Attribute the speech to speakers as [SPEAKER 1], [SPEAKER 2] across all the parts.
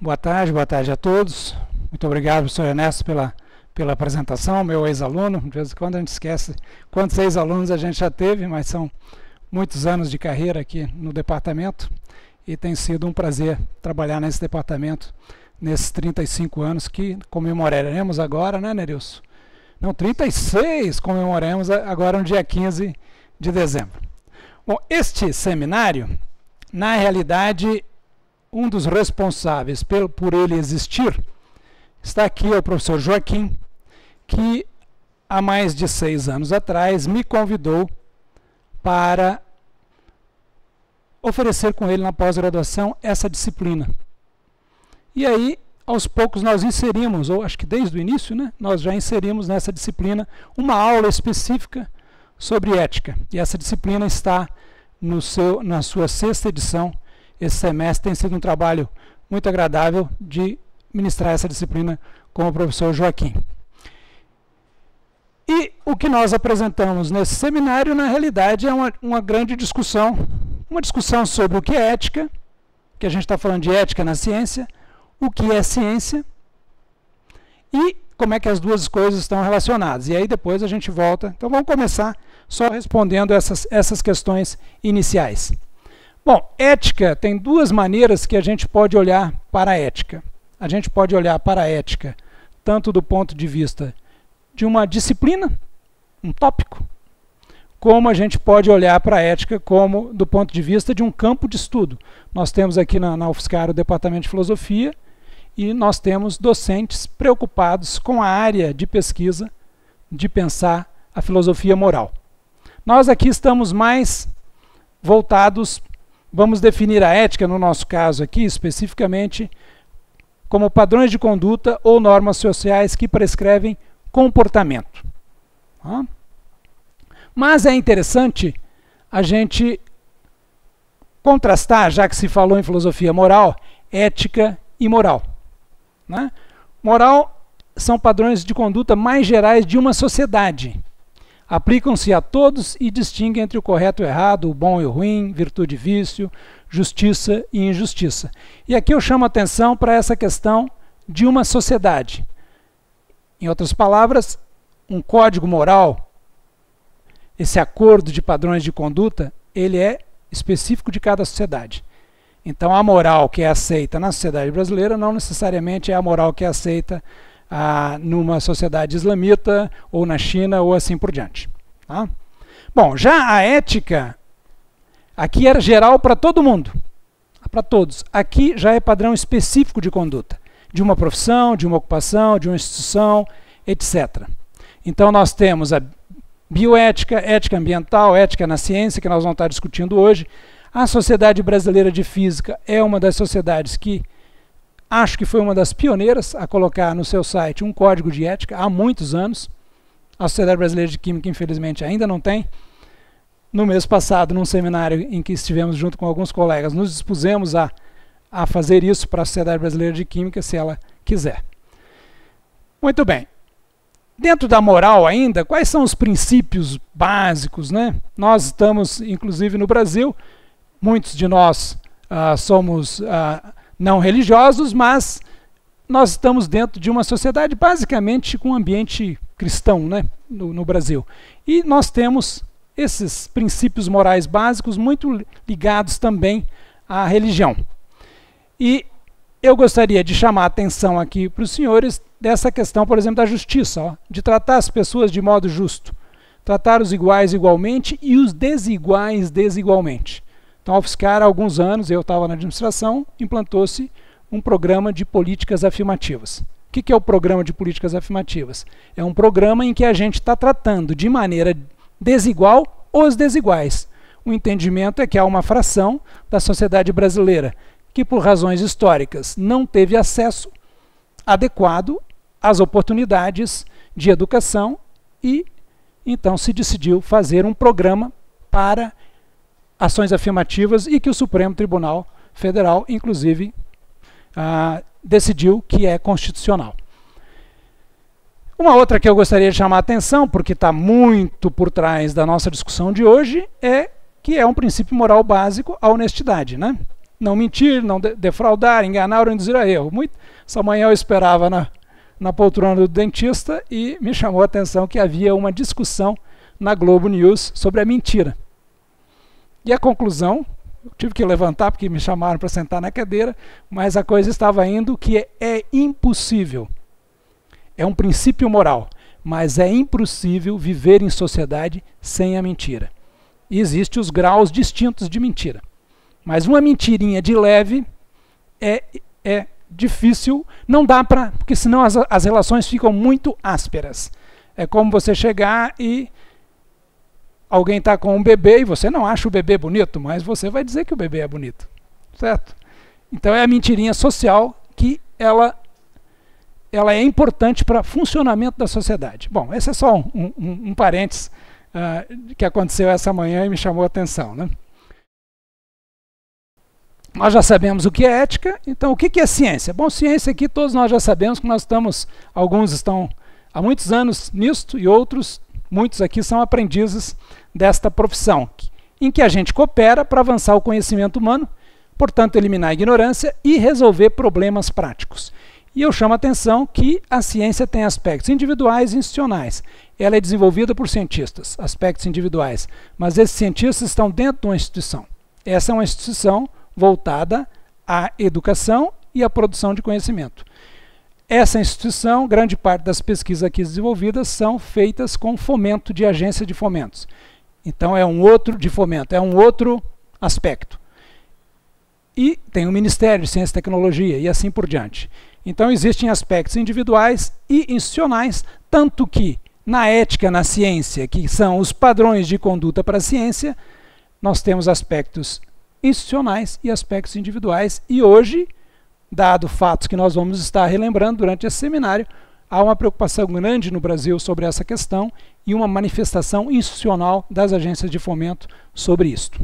[SPEAKER 1] Boa tarde, boa tarde a todos. Muito obrigado, professor Ernesto, pela, pela apresentação, meu ex-aluno. De vez em quando a gente esquece quantos ex-alunos a gente já teve, mas são muitos anos de carreira aqui no departamento e tem sido um prazer trabalhar nesse departamento nesses 35 anos que comemoraremos agora, né, Nerilson? Não, 36 comemoraremos agora no dia 15 de dezembro. Bom, este seminário, na realidade, um dos responsáveis por ele existir, está aqui é o professor Joaquim, que há mais de seis anos atrás me convidou para oferecer com ele na pós-graduação essa disciplina. E aí, aos poucos, nós inserimos, ou acho que desde o início, né, nós já inserimos nessa disciplina uma aula específica sobre ética. E essa disciplina está no seu, na sua sexta edição esse semestre tem sido um trabalho muito agradável de ministrar essa disciplina com o professor Joaquim. E o que nós apresentamos nesse seminário, na realidade, é uma, uma grande discussão, uma discussão sobre o que é ética, que a gente está falando de ética na ciência, o que é ciência e como é que as duas coisas estão relacionadas. E aí depois a gente volta. Então vamos começar só respondendo essas, essas questões iniciais. Bom, ética tem duas maneiras que a gente pode olhar para a ética. A gente pode olhar para a ética tanto do ponto de vista de uma disciplina, um tópico, como a gente pode olhar para a ética como do ponto de vista de um campo de estudo. Nós temos aqui na, na UFSCar o Departamento de Filosofia e nós temos docentes preocupados com a área de pesquisa de pensar a filosofia moral. Nós aqui estamos mais voltados Vamos definir a ética, no nosso caso aqui, especificamente, como padrões de conduta ou normas sociais que prescrevem comportamento. Tá? Mas é interessante a gente contrastar, já que se falou em filosofia moral, ética e moral. Né? Moral são padrões de conduta mais gerais de uma sociedade, aplicam-se a todos e distinguem entre o correto e o errado, o bom e o ruim, virtude e vício, justiça e injustiça. E aqui eu chamo a atenção para essa questão de uma sociedade. Em outras palavras, um código moral, esse acordo de padrões de conduta, ele é específico de cada sociedade. Então, a moral que é aceita na sociedade brasileira não necessariamente é a moral que é aceita ah, numa sociedade islamita ou na China ou assim por diante. Tá? Bom, já a ética aqui era geral para todo mundo, para todos. Aqui já é padrão específico de conduta, de uma profissão, de uma ocupação, de uma instituição, etc. Então nós temos a bioética, ética ambiental, ética na ciência, que nós vamos estar discutindo hoje. A Sociedade Brasileira de Física é uma das sociedades que Acho que foi uma das pioneiras a colocar no seu site um código de ética há muitos anos. A Sociedade Brasileira de Química, infelizmente, ainda não tem. No mês passado, num seminário em que estivemos junto com alguns colegas, nos dispusemos a, a fazer isso para a Sociedade Brasileira de Química, se ela quiser. Muito bem. Dentro da moral ainda, quais são os princípios básicos? Né? Nós estamos, inclusive no Brasil, muitos de nós ah, somos ah, não religiosos, mas nós estamos dentro de uma sociedade basicamente com um ambiente cristão né, no, no, Brasil. E nós temos esses princípios morais básicos muito ligados também à religião. E eu gostaria de chamar a atenção aqui para os senhores dessa questão, por exemplo, da justiça, ó, de tratar as pessoas de modo justo, tratar os iguais igualmente e os desiguais desigualmente. Então, a UFSCar, há alguns anos, eu estava na administração, implantou-se um programa de políticas afirmativas. O que, que é o programa de políticas afirmativas? É um programa em que a gente está tratando de maneira desigual os desiguais. O entendimento é que há uma fração da sociedade brasileira que, por razões históricas, não teve acesso adequado às oportunidades de educação e então se decidiu fazer um programa para ações afirmativas e que o Supremo Tribunal Federal, inclusive, ah, decidiu que é constitucional. Uma outra que eu gostaria de chamar a atenção, porque está muito por trás da nossa discussão de hoje, é que é um princípio moral básico a honestidade. Né? Não mentir, não defraudar, enganar ou induzir a erro. Muito... Essa manhã eu esperava na, na poltrona do dentista e me chamou a atenção que havia uma discussão na Globo News sobre a mentira. E a conclusão, eu tive que levantar porque me chamaram para sentar na cadeira, mas a coisa estava indo que é, é impossível. É um princípio moral, mas é impossível viver em sociedade sem a mentira. E existem os graus distintos de mentira. Mas uma mentirinha de leve é, é difícil, não dá para, porque senão as, as relações ficam muito ásperas. É como você chegar e alguém está com um bebê e você não acha o bebê bonito, mas você vai dizer que o bebê é bonito, certo? Então é a mentirinha social que ela ela é importante para funcionamento da sociedade. Bom, esse é só um, um, um parênteses uh, que aconteceu essa manhã e me chamou a atenção. Né? Nós já sabemos o que é ética, então o que é ciência? Bom, ciência aqui todos nós já sabemos que nós estamos, alguns estão há muitos anos nisto e outros muitos aqui são aprendizes desta profissão, em que a gente coopera para avançar o conhecimento humano, portanto, eliminar a ignorância e resolver problemas práticos. E eu chamo a atenção que a ciência tem aspectos individuais e institucionais. Ela é desenvolvida por cientistas, aspectos individuais, mas esses cientistas estão dentro de uma instituição. Essa é uma instituição voltada à educação e à produção de conhecimento. Essa instituição, grande parte das pesquisas aqui desenvolvidas são feitas com fomento de agência de fomentos. Então é um outro de fomento, é um outro aspecto. E tem o Ministério de Ciência e Tecnologia e assim por diante. Então existem aspectos individuais e institucionais, tanto que na ética na ciência, que são os padrões de conduta para a ciência, nós temos aspectos institucionais e aspectos individuais. E hoje dado fatos que nós vamos estar relembrando durante esse seminário, há uma preocupação grande no Brasil sobre essa questão e uma manifestação institucional das agências de fomento sobre isto.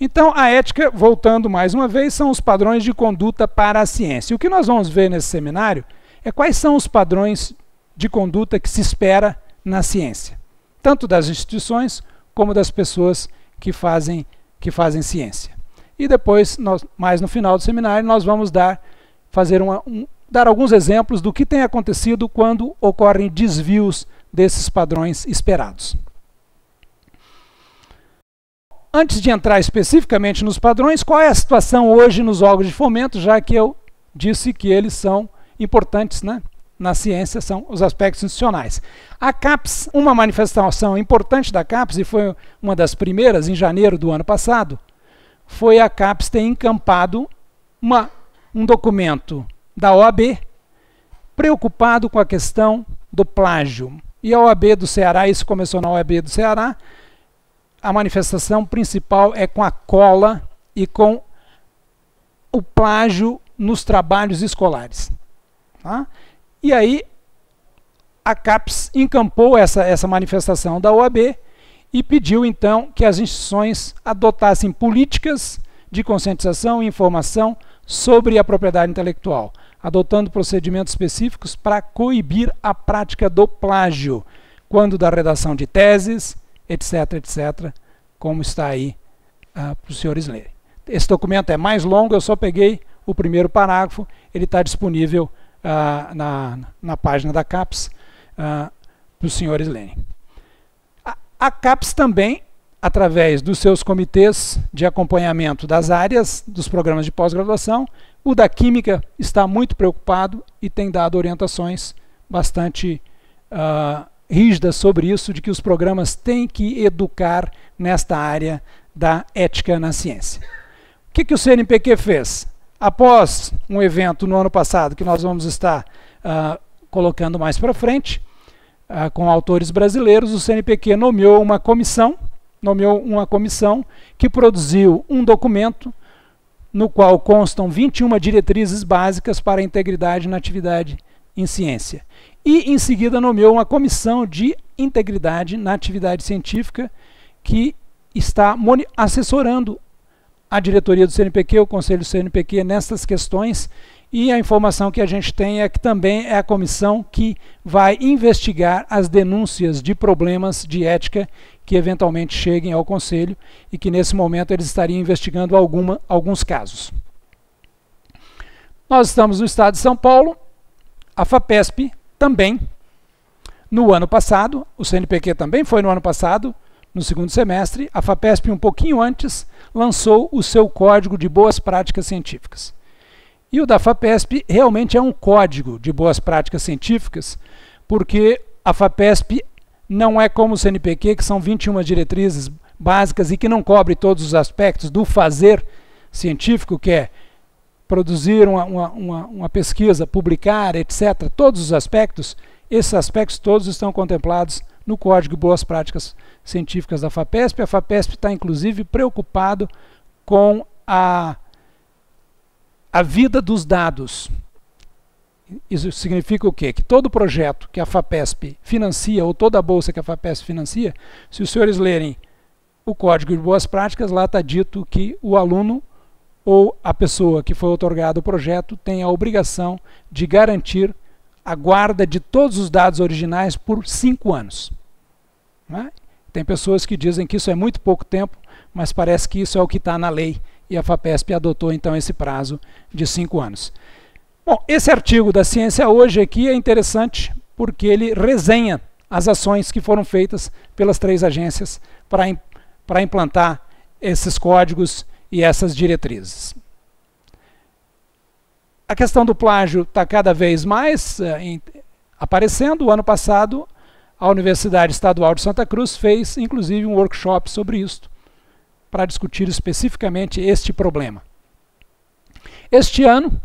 [SPEAKER 1] Então, a ética, voltando mais uma vez, são os padrões de conduta para a ciência. o que nós vamos ver nesse seminário é quais são os padrões de conduta que se espera na ciência, tanto das instituições como das pessoas que fazem, que fazem ciência. E depois, nós, mais no final do seminário, nós vamos dar, fazer uma, um, dar alguns exemplos do que tem acontecido quando ocorrem desvios desses padrões esperados. Antes de entrar especificamente nos padrões, qual é a situação hoje nos órgãos de fomento, já que eu disse que eles são importantes né? na ciência, são os aspectos institucionais. A CAPES, uma manifestação importante da CAPES, e foi uma das primeiras em janeiro do ano passado, foi a CAPES ter encampado uma, um documento da OAB preocupado com a questão do plágio. E a OAB do Ceará, isso começou na OAB do Ceará, a manifestação principal é com a cola e com o plágio nos trabalhos escolares. Tá? E aí a CAPES encampou essa, essa manifestação da OAB e pediu então que as instituições adotassem políticas de conscientização e informação sobre a propriedade intelectual, adotando procedimentos específicos para coibir a prática do plágio, quando da redação de teses, etc, etc, como está aí uh, para os senhores lerem. Esse documento é mais longo, eu só peguei o primeiro parágrafo, ele está disponível uh, na, na página da CAPES uh, para os senhores lerem. A CAPES também, através dos seus comitês de acompanhamento das áreas dos programas de pós-graduação, o da Química está muito preocupado e tem dado orientações bastante uh, rígidas sobre isso, de que os programas têm que educar nesta área da ética na ciência. O que, que o CNPq fez? Após um evento no ano passado que nós vamos estar uh, colocando mais para frente, ah, com autores brasileiros, o CNPq nomeou uma comissão, nomeou uma comissão que produziu um documento no qual constam 21 diretrizes básicas para a integridade na atividade em ciência. E, em seguida, nomeou uma comissão de integridade na atividade científica que está assessorando a diretoria do CNPq, o conselho do CNPq, nessas questões e a informação que a gente tem é que também é a comissão que vai investigar as denúncias de problemas de ética que eventualmente cheguem ao Conselho e que nesse momento eles estariam investigando alguma, alguns casos. Nós estamos no estado de São Paulo, a FAPESP também. No ano passado, o CNPq também foi no ano passado, no segundo semestre, a FAPESP, um pouquinho antes, lançou o seu Código de Boas Práticas Científicas. E o da FAPESP realmente é um código de boas práticas científicas, porque a FAPESP não é como o CNPq, que são 21 diretrizes básicas e que não cobre todos os aspectos do fazer científico, que é produzir uma, uma, uma, uma pesquisa, publicar, etc. Todos os aspectos, esses aspectos todos estão contemplados no Código de Boas Práticas Científicas da FAPESP. A FAPESP está, inclusive, preocupado com a a vida dos dados. Isso significa o quê? Que todo projeto que a FAPESP financia, ou toda a bolsa que a FAPESP financia, se os senhores lerem o Código de Boas Práticas, lá está dito que o aluno ou a pessoa que foi otorgado o projeto tem a obrigação de garantir a guarda de todos os dados originais por cinco anos. É? Tem pessoas que dizem que isso é muito pouco tempo, mas parece que isso é o que está na lei e a FAPESP adotou então esse prazo de cinco anos. Bom, esse artigo da Ciência Hoje aqui é interessante porque ele resenha as ações que foram feitas pelas três agências para, para implantar esses códigos e essas diretrizes. A questão do plágio está cada vez mais uh, em, aparecendo. O ano passado, a Universidade Estadual de Santa Cruz fez, inclusive, um workshop sobre isso para discutir especificamente este problema. Este ano,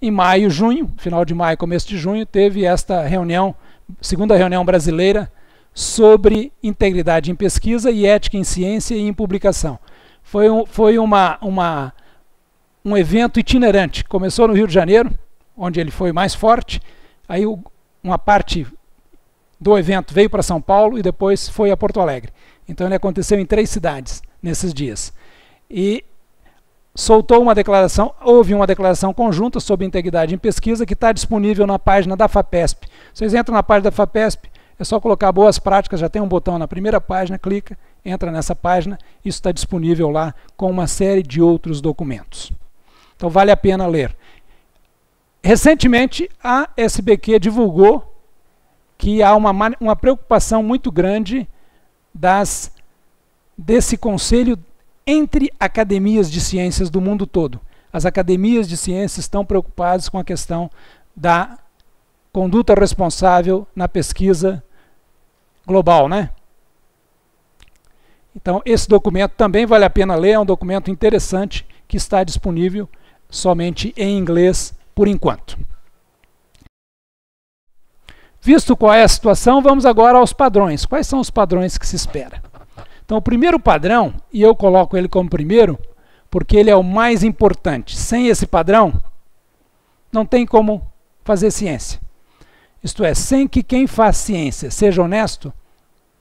[SPEAKER 1] em maio, junho, final de maio, começo de junho, teve esta reunião, segunda reunião brasileira sobre integridade em pesquisa e ética em ciência e em publicação. Foi, um, foi uma, uma, um evento itinerante. Começou no Rio de Janeiro, onde ele foi mais forte, aí o, uma parte do evento veio para São Paulo e depois foi a Porto Alegre. Então ele aconteceu em três cidades nesses dias. E soltou uma declaração, houve uma declaração conjunta sobre integridade em pesquisa que está disponível na página da FAPESP. Vocês entram na página da FAPESP, é só colocar boas práticas, já tem um botão na primeira página, clica, entra nessa página, isso está disponível lá com uma série de outros documentos. Então vale a pena ler. Recentemente, a SBQ divulgou que há uma, uma preocupação muito grande das desse conselho entre academias de ciências do mundo todo. As academias de ciências estão preocupadas com a questão da conduta responsável na pesquisa global, né? Então, esse documento também vale a pena ler, é um documento interessante que está disponível somente em inglês por enquanto. Visto qual é a situação, vamos agora aos padrões. Quais são os padrões que se espera? Então, o primeiro padrão, e eu coloco ele como primeiro, porque ele é o mais importante. Sem esse padrão, não tem como fazer ciência. Isto é, sem que quem faz ciência seja honesto,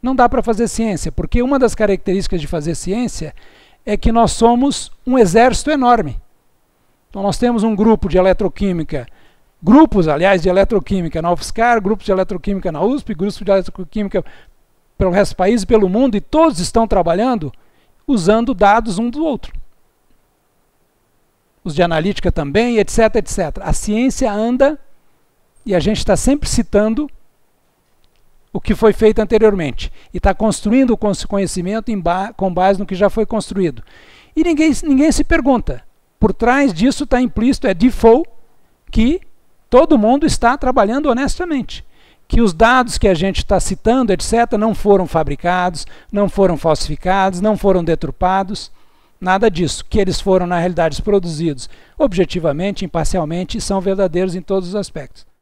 [SPEAKER 1] não dá para fazer ciência, porque uma das características de fazer ciência é que nós somos um exército enorme. Então, nós temos um grupo de eletroquímica grupos, aliás, de eletroquímica na UFSCar, grupos de eletroquímica na USP, grupos de eletroquímica pelo resto do país e pelo mundo, e todos estão trabalhando usando dados um do outro. Os de analítica também, etc, etc. A ciência anda e a gente está sempre citando o que foi feito anteriormente e está construindo o conhecimento ba com base no que já foi construído. E ninguém, ninguém se pergunta. Por trás disso está implícito, é default, que todo mundo está trabalhando honestamente que os dados que a gente está citando, etc., não foram fabricados, não foram falsificados, não foram deturpados, nada disso. Que eles foram, na realidade, produzidos objetivamente, imparcialmente e são verdadeiros em todos os aspectos.